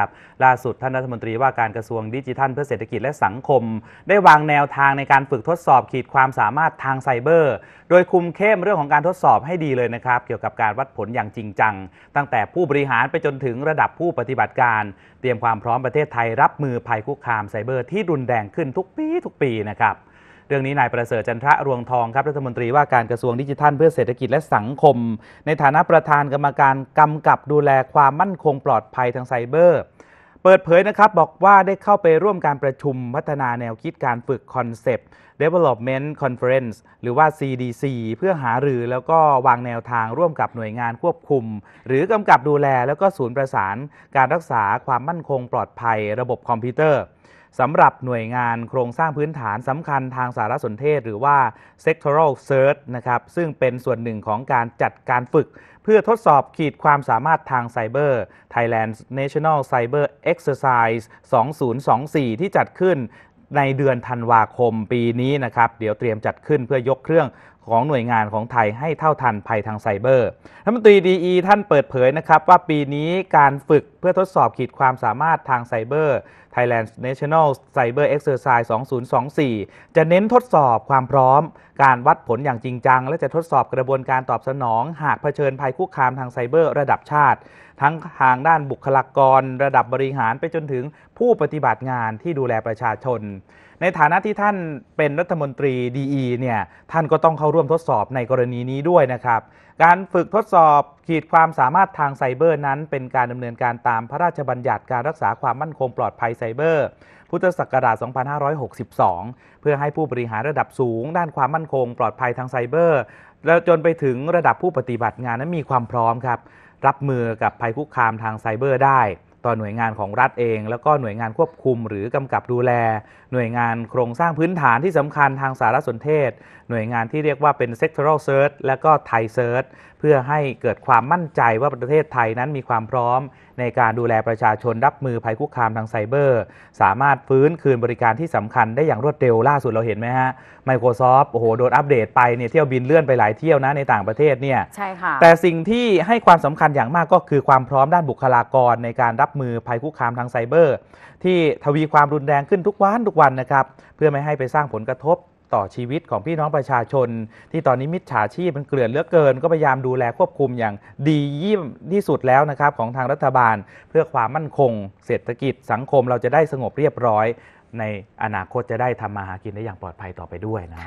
ครับล่าสุดท่านรัฐมนตรีว่าการกระทรวงดิจิทัลเพื่อเศรษฐกิจและสังคม ได้วางแนวทางในการฝึกทดสอบขีดความสามารถทางไซเบอร์ โดยคุมเข้มเรื่องของการทดสอบให้ดีเลยนะครับ เกี่ยวกับการวัดผลอย่างจริงจัง ตั้งแต่ผู้บริหารไปจนถึงระดับผู้ปฏิบัติการ เตรียมความพร้อมประเทศไทยรับมือภัยคุกคามไซเบอร์ที่รุนแรงขึ้นทุกปีทุกปีนะครับเรื่องนี้นายประเสริฐจันทระรวงทองครับ รัฐมนตรีว่าการกระทรวงดิจิทัลเพื่อเศรษฐกิจและสังคม ในฐานะประธานกรรมการกำกับดูแลความมั่นคงปลอดภัยทางไซเบอร์ เปิดเผยนะครับบอกว่าได้เข้าไปร่วมการประชุมพัฒนาแนวคิดการฝึกคอนเซปต์ Development Conference หรือว่า CDC เพื่อหาหรือแล้วก็วางแนวทางร่วมกับหน่วยงานควบคุม หรือกำกับดูแลแล้วก็ศูนย์ประสานการรักษาความมั่นคงปลอดภัย ระบบคอมพิวเตอร์สำหรับหน่วยงานโครงสร้างพื้นฐานสำคัญทางสารสนเทศ หรือว่า sectoral search นะครับ ซึ่งเป็นส่วนหนึ่งของการจัดการฝึก เพื่อทดสอบขีดความสามารถทางไซเบอร์ Thailand National Cyber Exercise 2024 ที่จัดขึ้นในเดือนธันวาคมปีนี้นะครับ เดี๋ยวเตรียมจัดขึ้นเพื่อยกเครื่องของหน่วยงานของไทยให้เท่าทันภัยทางไซเบอร์รัฐมนตรีดีท่านเปิดเผยนะครับว่าปีนี้การฝึกพื่อทดสอบขีดความสามารถทางไซเบอร์ Thailand National Cyber Exercise 2024 จะเน้นทดสอบความพร้อมการวัดผลอย่างจริงจัง และจะทดสอบกระบวนการตอบสนอง หากเผชิญภัยคุกคามทางไซเบอร์ระดับชาติ ทั้งทางด้านบุคลากรระดับบริหารไปจนถึงผู้ปฏิบัติงานที่ดูแลประชาชน ในฐานะที่ท่านเป็นรัฐมนตรีดีเนี่ยท่านก็ต้องเข้าร่วมทดสอบในกรณีนี้ด้วยนะครับการฝึกทดสอบขีดความสามารถทางไซเบอร์นั้น เป็นการดำเนินการตามพระราชบัญญัติการรักษาความมั่นคงปลอดภัยไซเบอร์พุทธศักราช 2562 เพื่อให้ผู้บริหารระดับสูง ด้านความมั่นคงปลอดภัยทางไซเบอร์แล้วจนไปถึงระดับผู้ปฏิบัติงานนั้นมีความพร้อมครับ รับมือกับภัยคุกคามทางไซเบอร์ได้ต่อหน่วยงานของรัฐเอง แล้วก็หน่วยงานควบคุมหรือกำกับดูแลหน่วยงานโครงสร้างพื้นฐานที่สำคัญทางสารสนเทศ หน่วยงานที่เรียกว่าเป็น sectoral search และก็ Thai search เพื่อให้เกิดความมั่นใจว่าประเทศไทยนั้นมีความพร้อมในการดูแลประชาชนรับมือภัยคุกคามทางไซเบอร์สามารถฟื้นคืนบริการที่สำคัญได้อย่างรวดเร็ว ล่าสุดเราเห็นไหมฮะ Microsoft โอ้โหโดนอัปเดตไปเนี่ยเที่ยวบินเลื่อนไปหลายเที่ยวนะในต่างประเทศเนี่ยใช่ค่ะแต่สิ่งที่ให้ความสำคัญอย่างมากก็คือความพร้อมด้านบุคลากรในการรับมือภัยคุกคามทางไซเบอร์ ที่ทวีความรุนแรงขึ้นทุกวันทุกวันนะครับ เพื่อไม่ให้ไปสร้างผลกระทบต่อชีวิตของพี่น้องประชาชน ที่ตอนนี้มิจฉาชีพมันเกลื่อนเลือกเกิน ก็พยายามดูแลควบคุมอย่างดีเยี่ยมที่สุดแล้วนะครับ ของทางรัฐบาลเพื่อความมั่นคงเศรษฐกิจสังคมเราจะได้สงบเรียบร้อย ในอนาคตจะได้ทำมาหากินได้อย่างปลอดภัยต่อไปด้วยนะ